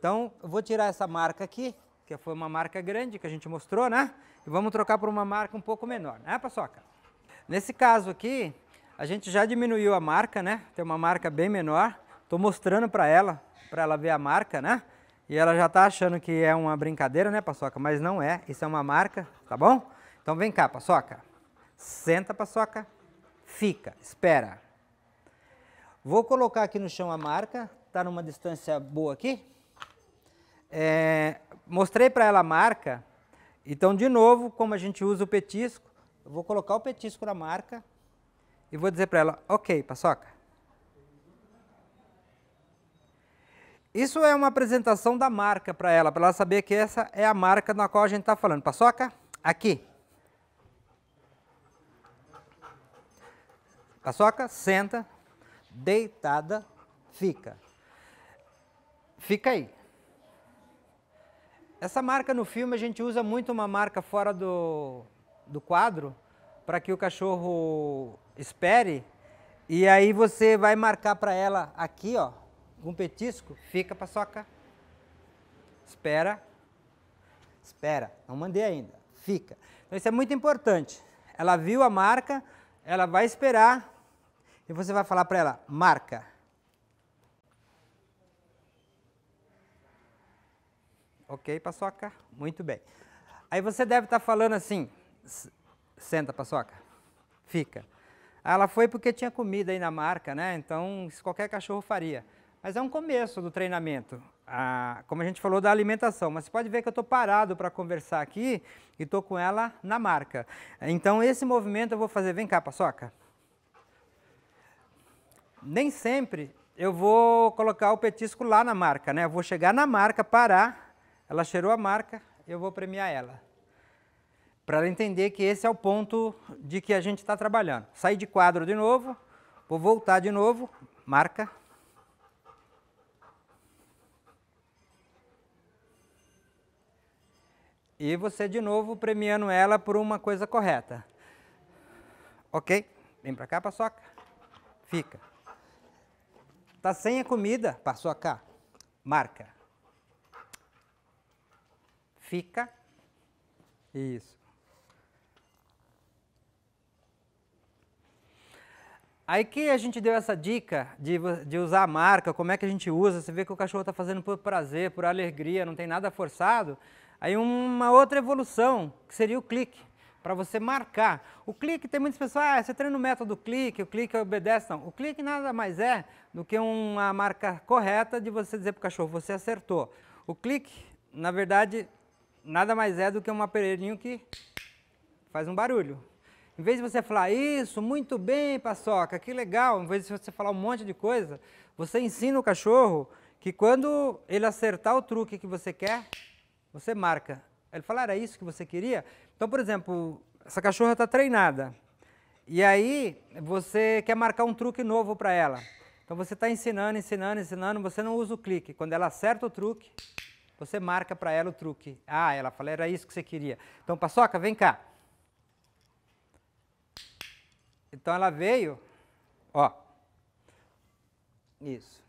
Então, eu vou tirar essa marca aqui, que foi uma marca grande que a gente mostrou, né? E vamos trocar por uma marca um pouco menor, né, Paçoca? Nesse caso aqui, a gente já diminuiu a marca, né? Tem uma marca bem menor. Estou mostrando para ela, para ela ver a marca, né? E ela já está achando que é uma brincadeira, né, Paçoca? Mas não é, isso é uma marca, tá bom? Então vem cá, Paçoca. Senta, Paçoca. Fica, espera. Vou colocar aqui no chão a marca, está numa distância boa aqui. É, mostrei para ela a marca. Então, de novo, como a gente usa o petisco, eu vou colocar o petisco na marca e vou dizer para ela, ok, paçoca. Isso é uma apresentação da marca para ela, para ela saber que essa é a marca na qual a gente está falando. Paçoca, aqui. Paçoca, senta, deitada, fica. Fica aí. Essa marca no filme a gente usa muito uma marca fora do, do quadro para que o cachorro espere e aí você vai marcar para ela aqui, ó, um petisco, fica paçoca, espera, espera, não mandei ainda, fica. Então isso é muito importante. Ela viu a marca, ela vai esperar e você vai falar para ela, marca. Ok, Paçoca? Muito bem. Aí você deve estar tá falando assim, senta, Paçoca, fica. Ela foi porque tinha comida aí na marca, né? Então, qualquer cachorro faria. Mas é um começo do treinamento. Ah, como a gente falou da alimentação, mas você pode ver que eu estou parado para conversar aqui e estou com ela na marca. Então, esse movimento eu vou fazer. Vem cá, Paçoca. Nem sempre eu vou colocar o petisco lá na marca, né? Eu vou chegar na marca, parar ela cheirou a marca, eu vou premiar ela. Para ela entender que esse é o ponto de que a gente está trabalhando. Sai de quadro de novo, vou voltar de novo, marca. E você de novo premiando ela por uma coisa correta. Ok? Vem para cá, paçoca. Fica. Está sem a comida, paçoca. Marca fica. Isso. Aí que a gente deu essa dica de, de, usar a marca, como é que a gente usa, você vê que o cachorro está fazendo por prazer, por alegria, não tem nada forçado. Aí uma outra evolução, que seria o clique, para você marcar. O clique, tem muitas pessoas, ah, você treina o método clique, o clique obedece. Não, o clique nada mais é do que uma marca correta de você dizer para o cachorro, você acertou. O clique, na verdade, nada mais é do que um aparelhinho que faz um barulho. Em vez de você falar, isso, muito bem, paçoca, que legal, em vez de você falar um monte de coisa, você ensina o cachorro que quando ele acertar o truque que você quer, você marca. Ele fala, era isso que você queria? Então, por exemplo, essa cachorra está treinada. E aí você quer marcar um truque novo para ela. Então você está ensinando, ensinando, ensinando, você não usa o clique. Quando ela acerta o truque, você marca para ela o truque. Ah, ela falou, era isso que você queria. Então, paçoca, vem cá. Então ela veio, ó. Isso.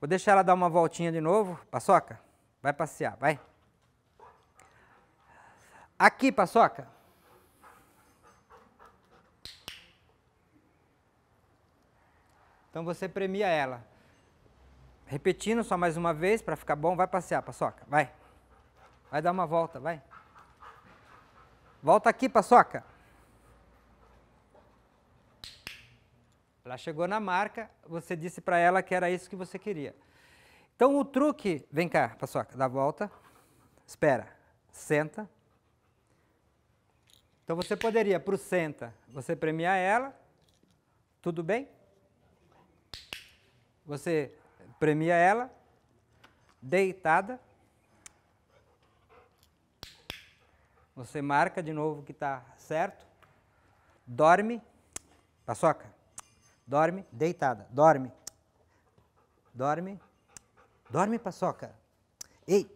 Vou deixar ela dar uma voltinha de novo. Paçoca, vai passear, vai. Aqui, paçoca. Então você premia ela. Repetindo só mais uma vez para ficar bom, vai passear, paçoca, vai. Vai dar uma volta, vai. Volta aqui, paçoca. Ela chegou na marca, você disse para ela que era isso que você queria. Então o truque, vem cá, paçoca, dá a volta. Espera, senta. Então você poderia para o senta, você premiar ela, tudo bem? Você Premia ela, deitada. Você marca de novo que está certo. Dorme, paçoca. Dorme, deitada. Dorme. Dorme. Dorme, paçoca. Ei,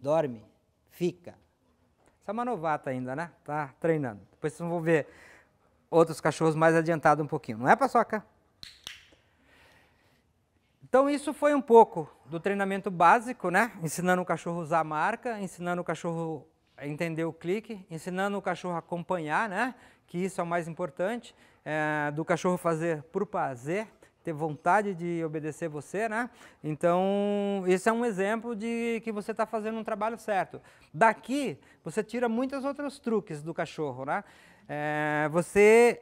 dorme. Fica. Você é uma novata ainda, né? Tá treinando. Depois vocês vão ver outros cachorros mais adiantados um pouquinho. Não é, paçoca? Então isso foi um pouco do treinamento básico, né? Ensinando o cachorro a usar a marca, ensinando o cachorro a entender o clique, ensinando o cachorro a acompanhar, né? Que isso é o mais importante, é, do cachorro fazer por prazer, ter vontade de obedecer você, né? Então, esse é um exemplo de que você está fazendo um trabalho certo. Daqui, você tira muitos outros truques do cachorro, né? É, você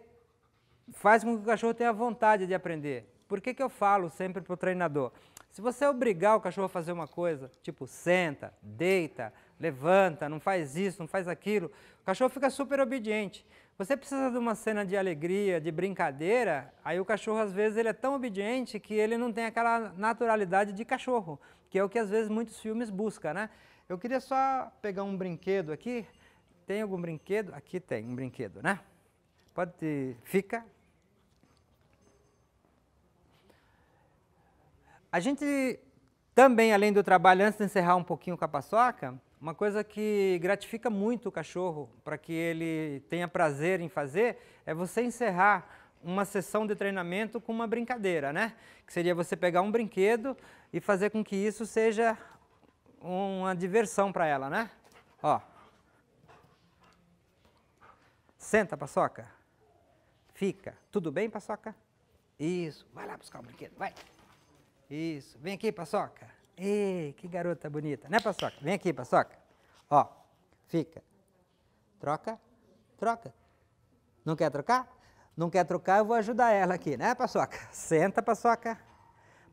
faz com que o cachorro tenha vontade de aprender. Por que, que eu falo sempre para o treinador? Se você obrigar o cachorro a fazer uma coisa, tipo senta, deita, levanta, não faz isso, não faz aquilo, o cachorro fica super obediente. Você precisa de uma cena de alegria, de brincadeira, aí o cachorro às vezes ele é tão obediente que ele não tem aquela naturalidade de cachorro, que é o que às vezes muitos filmes buscam, né? Eu queria só pegar um brinquedo aqui. Tem algum brinquedo? Aqui tem um brinquedo, né? Pode, fica, A gente também, além do trabalho, antes de encerrar um pouquinho com a paçoca, uma coisa que gratifica muito o cachorro, para que ele tenha prazer em fazer, é você encerrar uma sessão de treinamento com uma brincadeira, né? Que seria você pegar um brinquedo e fazer com que isso seja uma diversão para ela, né? Ó. Senta, paçoca. Fica. Tudo bem, paçoca? Isso. Vai lá buscar o brinquedo, vai. Isso. Vem aqui, paçoca. Ei, que garota bonita, né, paçoca? Vem aqui, paçoca. Ó, fica. Troca, troca. Não quer trocar? Não quer trocar, eu vou ajudar ela aqui, né, paçoca? Senta, paçoca.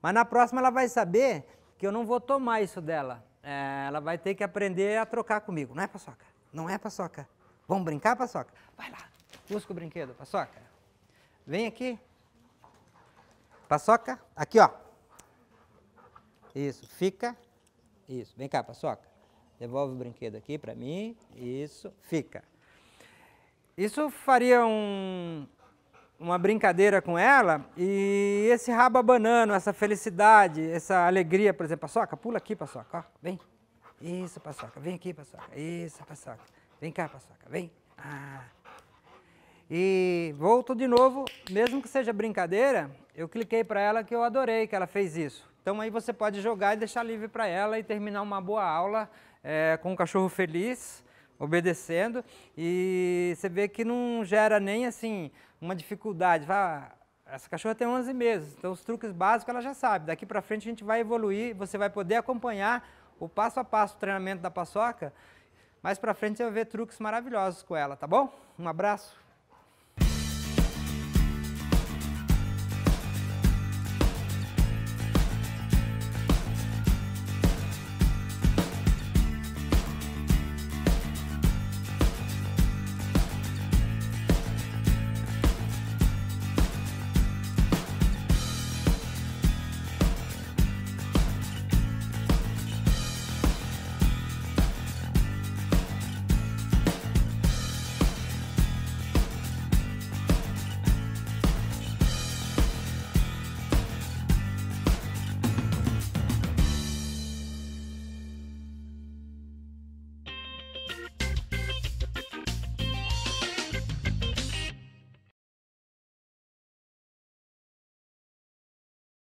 Mas na próxima ela vai saber que eu não vou tomar isso dela. É, ela vai ter que aprender a trocar comigo, não é, paçoca? Não é, paçoca? Vamos brincar, paçoca? Vai lá, busca o brinquedo, paçoca. Vem aqui. Paçoca, aqui ó, isso, fica. Isso, vem cá, paçoca. Devolve o brinquedo aqui para mim. Isso, fica. Isso faria um, uma brincadeira com ela e esse rabo abanando, essa felicidade, essa alegria, por exemplo, paçoca, pula aqui, paçoca, ó, vem. Isso, paçoca, vem aqui, paçoca. Isso, paçoca. Vem cá, paçoca, vem. Ah. E volto de novo, mesmo que seja brincadeira, eu cliquei para ela que eu adorei que ela fez isso. Então aí você pode jogar e deixar livre para ela e terminar uma boa aula é, com o cachorro feliz, obedecendo. E você vê que não gera nem assim uma dificuldade. Vai, ah, essa cachorra tem 11 meses, então os truques básicos ela já sabe. Daqui para frente a gente vai evoluir, você vai poder acompanhar o passo a passo do treinamento da paçoca. Mais para frente você vai ver truques maravilhosos com ela, tá bom? Um abraço.